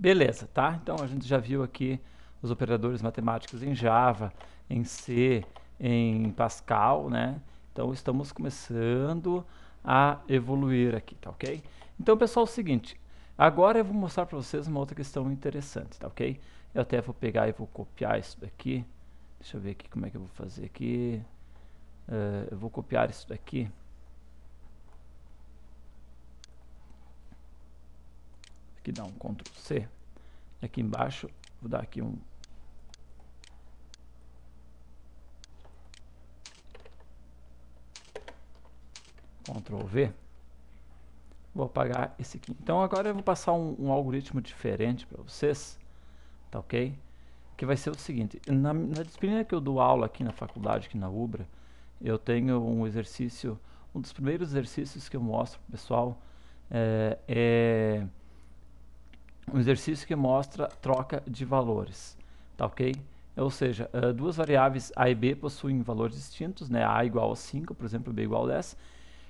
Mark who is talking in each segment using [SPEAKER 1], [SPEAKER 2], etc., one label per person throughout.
[SPEAKER 1] Beleza, tá? Então a gente já viu aqui os operadores matemáticos em Java, em C, em Pascal, né? Então estamos começando a evoluir aqui, tá ok? Então pessoal, é o seguinte, agora eu vou mostrar para vocês uma outra questão interessante, tá ok? Eu até vou pegar e vou copiar isso daqui, deixa eu ver aqui como é que eu vou fazer aqui, uh, eu vou copiar isso daqui aqui dá um Ctrl C, aqui embaixo, vou dar aqui um Ctrl V, vou apagar esse aqui. Então agora eu vou passar um, um algoritmo diferente para vocês, tá ok? Que vai ser o seguinte, na, na, disciplina que eu dou aula aqui na faculdade, aqui na UBRA, eu tenho um exercício, um dos primeiros exercícios que eu mostro pro pessoal eh, é, é um exercício que mostra troca de valores, tá ok? Ou seja, uh, duas variáveis a e b possuem valores distintos, né? a igual a 5, por exemplo, b igual a 10.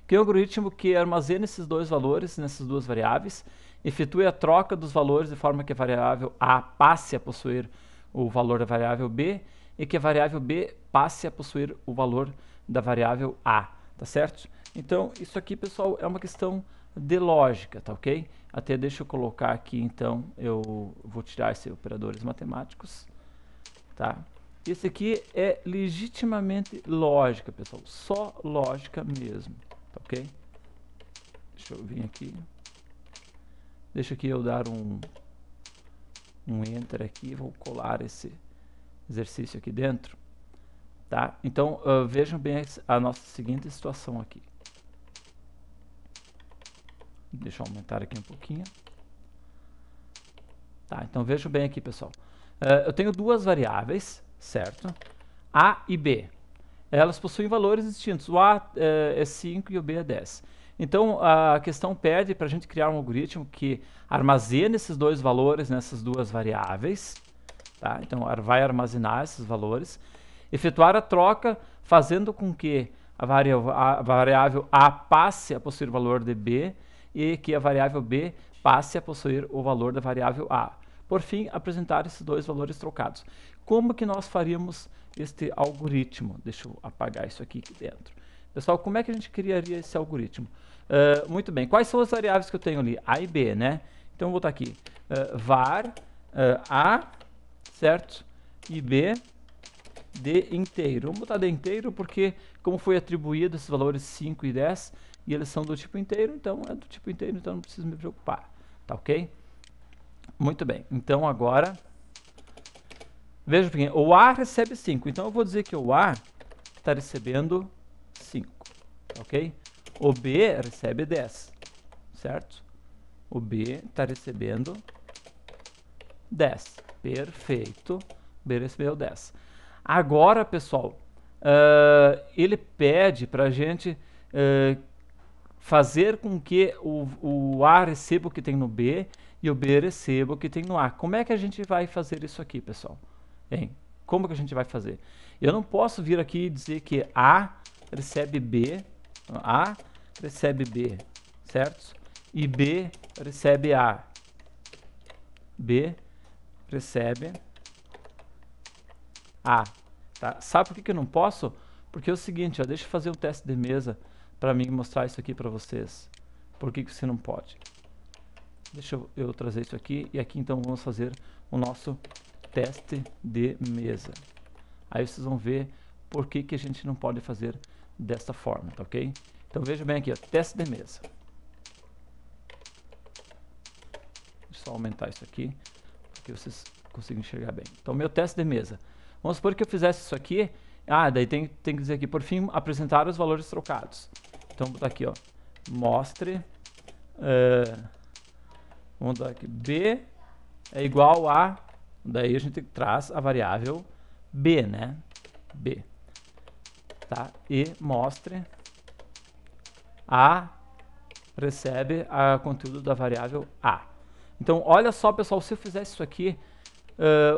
[SPEAKER 1] Cria um algoritmo que armazena esses dois valores nessas duas variáveis, efetue a troca dos valores de forma que a variável a passe a possuir o valor da variável b e que a variável b passe a possuir o valor da variável a, tá certo? Então, isso aqui, pessoal, é uma questão de lógica, tá ok? Até deixa eu colocar aqui, então, eu vou tirar esse operadores matemáticos, tá? Esse aqui é legitimamente lógica, pessoal, só lógica mesmo, tá ok? Deixa eu vir aqui, deixa aqui eu dar um, um Enter aqui, vou colar esse exercício aqui dentro, tá? Então, uh, vejam bem a nossa seguinte situação aqui. Deixa eu aumentar aqui um pouquinho. Tá, então vejo bem aqui, pessoal. Uh, eu tenho duas variáveis, certo? A e B. Elas possuem valores distintos. O A uh, é 5 e o B é 10. Então, a questão pede para a gente criar um algoritmo que armazene esses dois valores nessas duas variáveis. Tá? Então, vai armazenar esses valores. Efetuar a troca, fazendo com que a variável A, passe a possuir o valor de B e que a variável b passe a possuir o valor da variável a. Por fim, apresentar esses dois valores trocados. Como que nós faríamos este algoritmo? Deixa eu apagar isso aqui dentro. Pessoal, como é que a gente criaria esse algoritmo? Uh, muito bem, quais são as variáveis que eu tenho ali? A e B, né? Então eu vou botar aqui uh, var uh, A, certo? E B, D inteiro. Vamos botar D inteiro porque como foi atribuído esses valores 5 e 10, e eles são do tipo inteiro, então é do tipo inteiro, então não preciso me preocupar, tá ok? Muito bem, então agora, veja um pouquinho, o A recebe 5, então eu vou dizer que o A está recebendo 5, ok? O B recebe 10, certo? O B está recebendo 10, perfeito, B recebeu 10. Agora, pessoal, uh, ele pede para a gente uh, fazer com que o, o A receba o que tem no B e o B receba o que tem no A. Como é que a gente vai fazer isso aqui, pessoal? Hein? Como que a gente vai fazer? Eu não posso vir aqui e dizer que A recebe B, A recebe B, certo? E B recebe A. B recebe A. Tá? Sabe por que, que eu não posso? Porque é o seguinte, ó, deixa eu fazer um teste de mesa para mim mostrar isso aqui para vocês. Por que, que você não pode? Deixa eu, eu trazer isso aqui e aqui então vamos fazer o nosso teste de mesa. Aí vocês vão ver por que, que a gente não pode fazer desta forma, tá ok? Então veja bem aqui, ó, teste de mesa. Deixa eu só aumentar isso aqui, para que vocês consigam enxergar bem. Então meu teste de mesa. Vamos supor que eu fizesse isso aqui. Ah, daí tem, tem que dizer aqui, por fim, apresentar os valores trocados. Então, vou tá botar aqui, ó. Mostre. Uh, vamos botar aqui. B é igual a... Daí a gente traz a variável B, né? B. Tá? E mostre. A recebe o conteúdo da variável A. Então, olha só, pessoal, se eu fizesse isso aqui,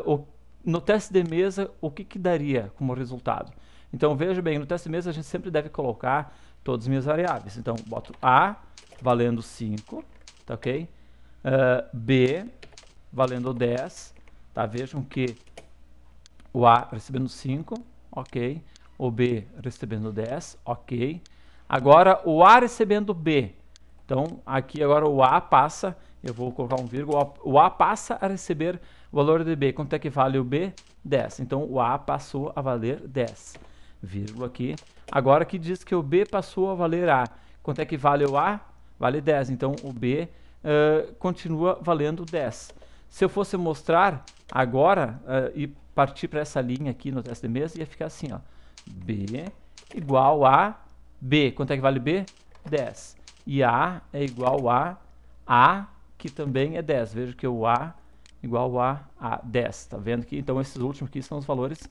[SPEAKER 1] uh, o no teste de mesa, o que, que daria como resultado? Então, veja bem, no teste de mesa a gente sempre deve colocar todas as minhas variáveis. Então, boto A valendo 5, tá ok? Uh, B valendo 10, tá? Vejam que o A recebendo 5, ok? O B recebendo 10, ok? Agora, o A recebendo B. Então, aqui agora o A passa eu vou colocar um vírgula. O A passa a receber o valor de B. Quanto é que vale o B? 10. Então, o A passou a valer 10. Vírgula aqui. Agora que diz que o B passou a valer A. Quanto é que vale o A? Vale 10. Então, o B uh, continua valendo 10. Se eu fosse mostrar agora uh, e partir para essa linha aqui no teste de mesa, ia ficar assim, ó. B igual a B. Quanto é que vale B? 10. E A é igual a A que também é 10. Veja que o A igual a, a 10. Tá vendo que então esses últimos aqui são os valores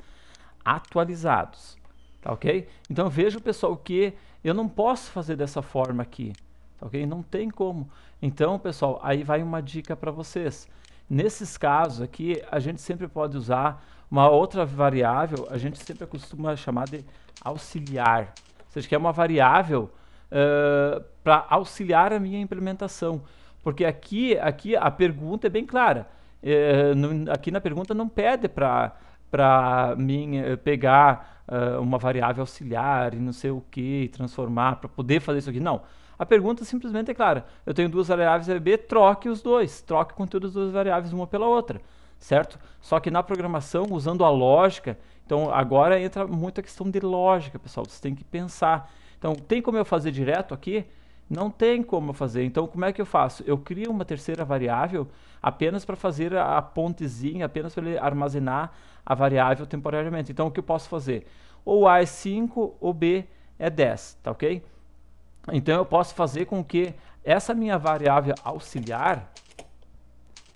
[SPEAKER 1] atualizados. Tá ok? Então veja, pessoal, que eu não posso fazer dessa forma aqui. Tá ok? Não tem como. Então, pessoal, aí vai uma dica para vocês. Nesses casos aqui, a gente sempre pode usar uma outra variável, a gente sempre costuma chamar de auxiliar. Ou seja, que é uma variável uh, para auxiliar a minha implementação. Porque aqui, aqui a pergunta é bem clara. É, aqui na pergunta não pede para para mim eh, pegar uh, uma variável auxiliar e não sei o que, transformar para poder fazer isso aqui. Não. A pergunta simplesmente é clara. Eu tenho duas variáveis A é e B, troque os dois. Troque o conteúdo das duas variáveis uma pela outra. Certo? Só que na programação, usando a lógica, então agora entra muito a questão de lógica, pessoal. Você tem que pensar. Então, tem como eu fazer direto aqui? Não tem como fazer. Então, como é que eu faço? Eu crio uma terceira variável apenas para fazer a pontezinha, apenas para ele armazenar a variável temporariamente. Então, o que eu posso fazer? Ou A é 5, ou B é 10, tá ok? Então, eu posso fazer com que essa minha variável auxiliar,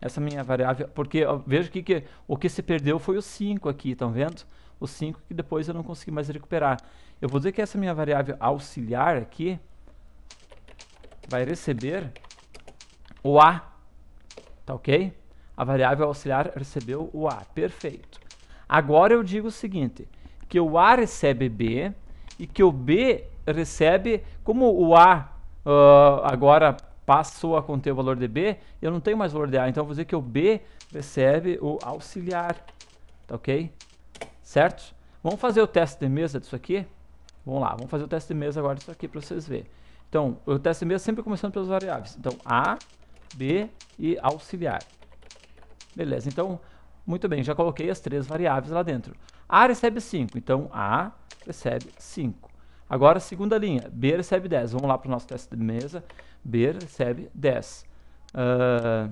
[SPEAKER 1] essa minha variável, porque veja aqui que o que se perdeu foi o 5 aqui, estão vendo? O 5 que depois eu não consegui mais recuperar. Eu vou dizer que essa minha variável auxiliar aqui, vai receber o A, tá ok? A variável auxiliar recebeu o A, perfeito. Agora eu digo o seguinte, que o A recebe B e que o B recebe, como o A uh, agora passou a conter o valor de B, eu não tenho mais valor de A, então eu vou dizer que o B recebe o auxiliar, tá ok? Certo? Vamos fazer o teste de mesa disso aqui? Vamos lá, vamos fazer o teste de mesa agora disso aqui para vocês verem. Então, teste de mesa é sempre começando pelas variáveis. Então, A, B e auxiliar. Beleza, então, muito bem, já coloquei as três variáveis lá dentro. A recebe 5, então A recebe 5. Agora, segunda linha, B recebe 10. Vamos lá para o nosso teste de mesa. B recebe 10. Uh, ah,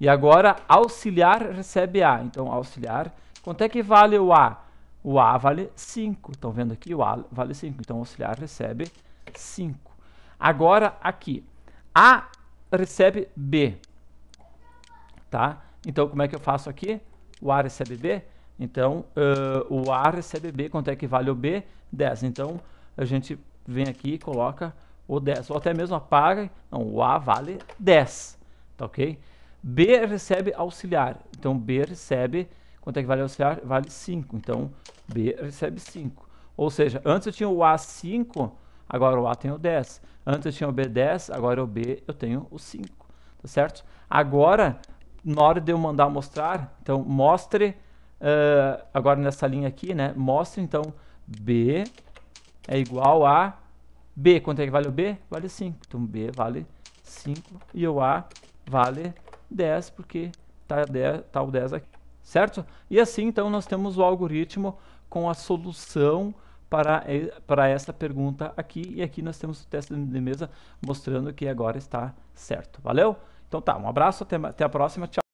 [SPEAKER 1] e agora, auxiliar recebe A. Então, auxiliar, quanto é que vale o A? O A vale 5. Estão vendo aqui? O A vale 5. Então, auxiliar recebe 5. 5. Agora, aqui. A recebe B. Tá? Então, como é que eu faço aqui? O A recebe B. Então, uh, o A recebe B. Quanto é que vale o B? 10. Então, a gente vem aqui e coloca o 10. Ou até mesmo apaga. Não, o A vale 10. Tá ok? B recebe auxiliar. Então, B recebe... Quanto é que vale auxiliar? Vale 5. Então, B recebe 5. Ou seja, antes eu tinha o A5 agora o A tem o 10. Antes eu tinha o B10, agora o B eu tenho o 5, tá certo? Agora, na hora de eu mandar mostrar, então mostre, uh, agora nessa linha aqui, né? Mostre então B é igual a B. Quanto é que vale o B? Vale 5. Então B vale 5 e o A vale 10, porque tá, 10, tá o 10 aqui, certo? E assim então nós temos o algoritmo com a solução para, para essa pergunta aqui. E aqui nós temos o teste de mesa mostrando que agora está certo. Valeu? Então tá, um abraço, até, até a próxima, tchau.